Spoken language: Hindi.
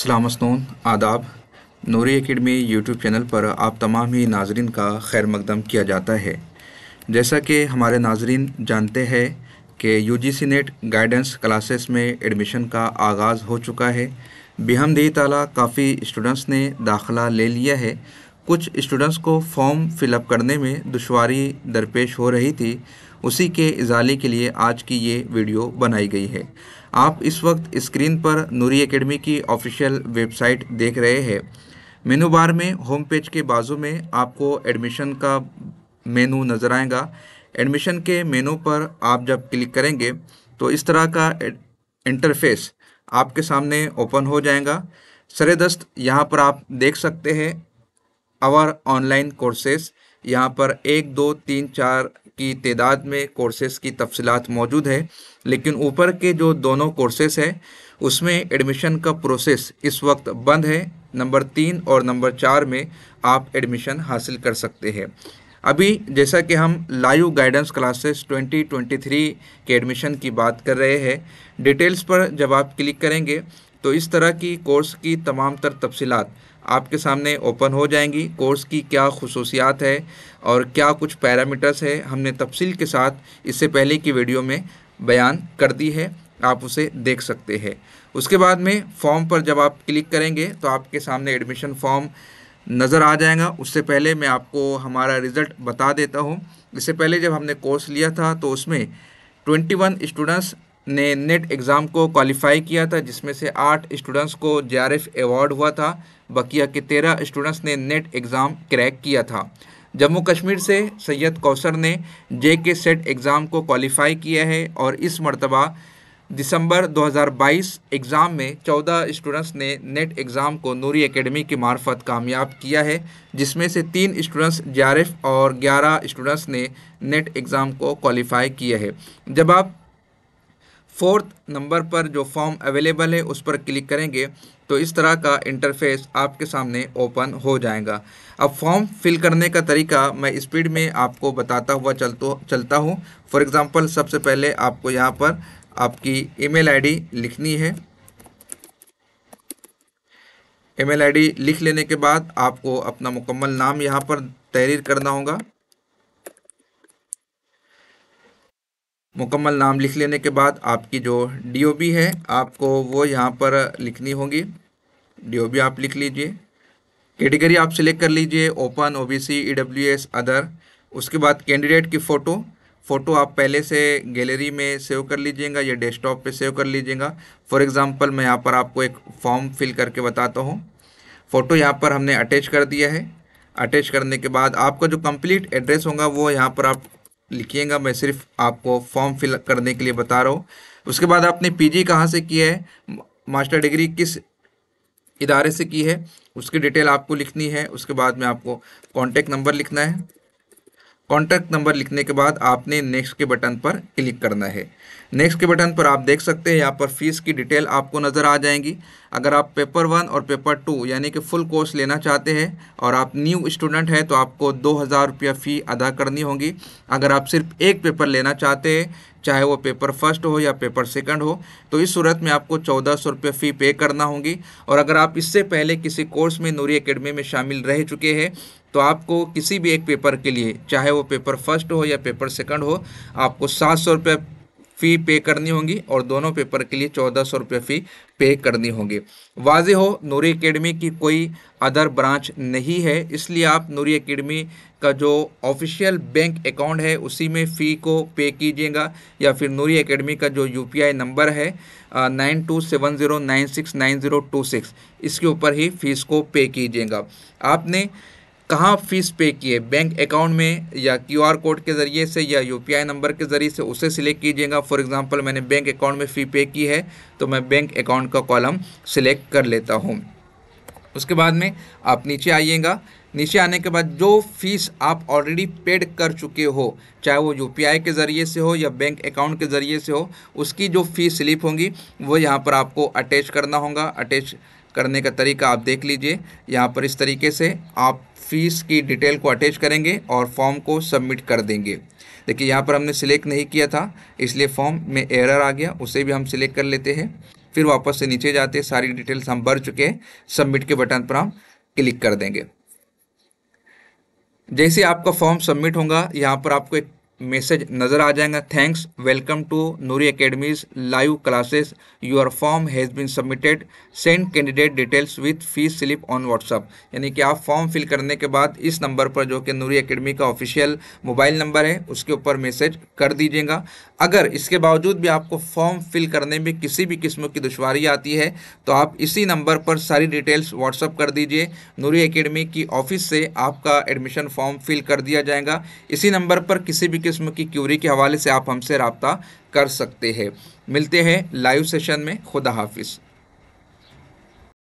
सलामसनून आदाब नूरी एकेडमी यूट्यूब चैनल पर आप तमाम ही नाजरन का खैर मकदम किया जाता है जैसा कि हमारे नाजरन जानते हैं कि U G C NET guidance classes में एडमिशन का आगाज़ हो चुका है बेहमदी ताला काफ़ी स्टूडेंट्स ने दाखला ले लिया है कुछ स्टूडेंट्स को फॉर्म फिलअप करने में दुशारी दरपेश हो रही थी उसी के इजाले के लिए आज की ये वीडियो बनाई गई है आप इस वक्त स्क्रीन पर नूरी एकेडमी की ऑफिशियल वेबसाइट देख रहे हैं मेनू बार में होम पेज के बाजू में आपको एडमिशन का मेनू नज़र आएगा एडमिशन के मेनू पर आप जब क्लिक करेंगे तो इस तरह का इंटरफेस आपके सामने ओपन हो जाएगा सरे दस्त यहाँ पर आप देख सकते हैं आवर ऑनलाइन कोर्सेस यहाँ पर एक दो तीन चार की तदाद में कोर्सेज़ की तफसलत मौजूद है लेकिन ऊपर के जो दोनों कोर्सेज़ हैं उसमें एडमिशन का प्रोसेस इस वक्त बंद है नंबर तीन और नंबर चार में आप एडमिशन हासिल कर सकते हैं अभी जैसा कि हम लाइव गाइडेंस क्लासेस 2023 के एडमिशन की बात कर रहे हैं डिटेल्स पर जब आप क्लिक करेंगे तो इस तरह की कोर्स की तमाम तर तफसीत आपके सामने ओपन हो जाएंगी कोर्स की क्या खसूसियात है और क्या कुछ पैरामीटर्स है हमने तफसील के साथ इससे पहले की वीडियो में बयान कर दी है आप उसे देख सकते हैं उसके बाद में फॉर्म पर जब आप क्लिक करेंगे तो आपके सामने एडमिशन फॉर्म नज़र आ जाएगा उससे पहले मैं आपको हमारा रिज़ल्ट बता देता हूँ इससे पहले जब हमने कोर्स लिया था तो उसमें 21 स्टूडेंट्स ने नेट एग्ज़ाम को क्वालिफाई किया था जिसमें से आठ स्टूडेंट्स को जे अवार्ड हुआ था बकिया के तेरह स्टूडेंट्स ने नेट एग्ज़ाम क्रैक किया था जम्मू कश्मीर से सैयद कौसर ने जे के सेट एग्ज़ाम को क्वालिफाई किया है और इस मरतबा दिसंबर 2022 एग्ज़ाम में 14 स्टूडेंट्स ने नेट एग्ज़ाम को नूरी एकेडमी की मार्फत कामयाब किया है जिसमें से तीन स्टूडेंट्स जारिफ और 11 स्टूडेंट्स ने नेट एग्ज़ाम को क्वालिफाई किया है जब आप फोर्थ नंबर पर जो फॉर्म अवेलेबल है उस पर क्लिक करेंगे तो इस तरह का इंटरफेस आपके सामने ओपन हो जाएगा अब फॉर्म फिल करने का तरीका मैं स्पीड में आपको बताता हुआ चलतो चलता हूँ फॉर एग्ज़ाम्पल सबसे पहले आपको यहाँ पर आपकी ईमेल आईडी लिखनी है ईमेल आईडी लिख लेने के बाद आपको अपना मुकम्मल नाम यहाँ पर तहरीर करना होगा मुकम्मल नाम लिख लेने के बाद आपकी जो डीओबी है आपको वो यहाँ पर लिखनी होगी डीओबी आप लिख लीजिए कैटेगरी आप सिलेक्ट कर लीजिए open OBC EWS e other उसके बाद कैंडिडेट की फ़ोटो फ़ोटो आप पहले से गैलरी में सेव कर लीजिएगा या डेस्कटॉप पे सेव कर लीजिएगा फॉर एग्जांपल मैं यहाँ पर आपको एक फॉर्म फिल करके बताता हूँ फ़ोटो यहाँ पर हमने अटैच कर दिया है अटैच करने के बाद आपका जो कंप्लीट एड्रेस होगा वो यहाँ पर आप लिखिएगा मैं सिर्फ आपको फॉर्म फिल करने के लिए बता रहा हूँ उसके बाद आपने पीजी कहाँ से की है मास्टर डिग्री किस इदारे से की है उसकी डिटेल आपको लिखनी है उसके बाद में आपको कॉन्टैक्ट नंबर लिखना है कॉन्टैक्ट नंबर लिखने के बाद आपने नेक्स्ट के बटन पर क्लिक करना है नेक्स्ट के बटन पर आप देख सकते हैं यहाँ पर फीस की डिटेल आपको नज़र आ जाएंगी अगर आप पेपर वन और पेपर टू यानी कि फुल कोर्स लेना चाहते हैं और आप न्यू स्टूडेंट हैं तो आपको दो हज़ार रुपया फ़ी अदा करनी होगी अगर आप सिर्फ एक पेपर लेना चाहते हैं चाहे वो पेपर फर्स्ट हो या पेपर सेकंड हो तो इस सूरत में आपको चौदह सौ रुपये फ़ी पे करना होगी और अगर आप इससे पहले किसी कोर्स में नूरी एकेडमी में शामिल रह चुके हैं तो आपको किसी भी एक पेपर के लिए चाहे वो पेपर फर्स्ट हो या पेपर सेकंड हो आपको सात सौ रुपये फ़ी पे करनी होगी और दोनों पेपर के लिए चौदह सौ रुपये फ़ी पे करनी होगी वाज हो नूरी अकेडमी की कोई अदर ब्रांच नहीं है इसलिए आप नूरी अकेडमी का जो ऑफिशियल बैंक अकाउंट है उसी में फ़ी को पे कीजिएगा या फिर नूरी अकेडमी का जो यू नंबर है nine two seven zero nine six nine zero two six इसके ऊपर ही फ़ीस को पे कीजिएगा आपने कहाँ फ़ीस पे किए बैंक अकाउंट में या क्यूआर कोड के ज़रिए से या यूपीआई नंबर के ज़रिए से उसे सिलेक्ट कीजिएगा फॉर एग्ज़ाम्पल मैंने बैंक अकाउंट में फ़ी पे की है तो मैं बैंक अकाउंट का कॉलम सिलेक्ट कर लेता हूँ उसके बाद में आप नीचे आइएगा नीचे आने के बाद जो फीस आप ऑलरेडी पेड कर चुके हो चाहे वो यू के ज़रिए से हो या बैंक अकाउंट के ज़रिए से हो उसकी जो फीस स्लिप होंगी वो यहाँ पर आपको अटैच करना होगा अटैच करने का तरीका आप देख लीजिए यहाँ पर इस तरीके से आप फ़ीस की डिटेल को अटैच करेंगे और फॉर्म को सबमिट कर देंगे देखिए यहाँ पर हमने सिलेक्ट नहीं किया था इसलिए फॉर्म में एरर आ गया उसे भी हम सिलेक्ट कर लेते हैं फिर वापस से नीचे जाते हैं सारी डिटेल्स हम भर चुके हैं सबमिट के बटन पर हम क्लिक कर देंगे जैसे आपका फॉर्म सबमिट होगा यहाँ पर आपको एक मैसेज नज़र आ जाएगा thanks welcome to Noori academy's live classes your form has been submitted send candidate details with fees slip on WhatsApp यानी कि आप फॉर्म फिल करने के बाद इस नंबर पर जो कि नूरी अकेडमी का ऑफिशियल मोबाइल नंबर है उसके ऊपर मैसेज कर दीजिएगा अगर इसके बावजूद भी आपको फॉर्म फिल करने में किसी भी किस्म की दुशारी आती है तो आप इसी नंबर पर सारी डिटेल्स व्हाट्सअप कर दीजिए नूरी अकेडमी की ऑफिस से आपका एडमिशन फॉर्म फिल कर दिया जाएगा इसी नंबर पर किसी भी किस्म किस्म की क्यूरी के हवाले से आप हमसे रबता कर सकते हैं मिलते हैं लाइव सेशन में खुदा हाफिज़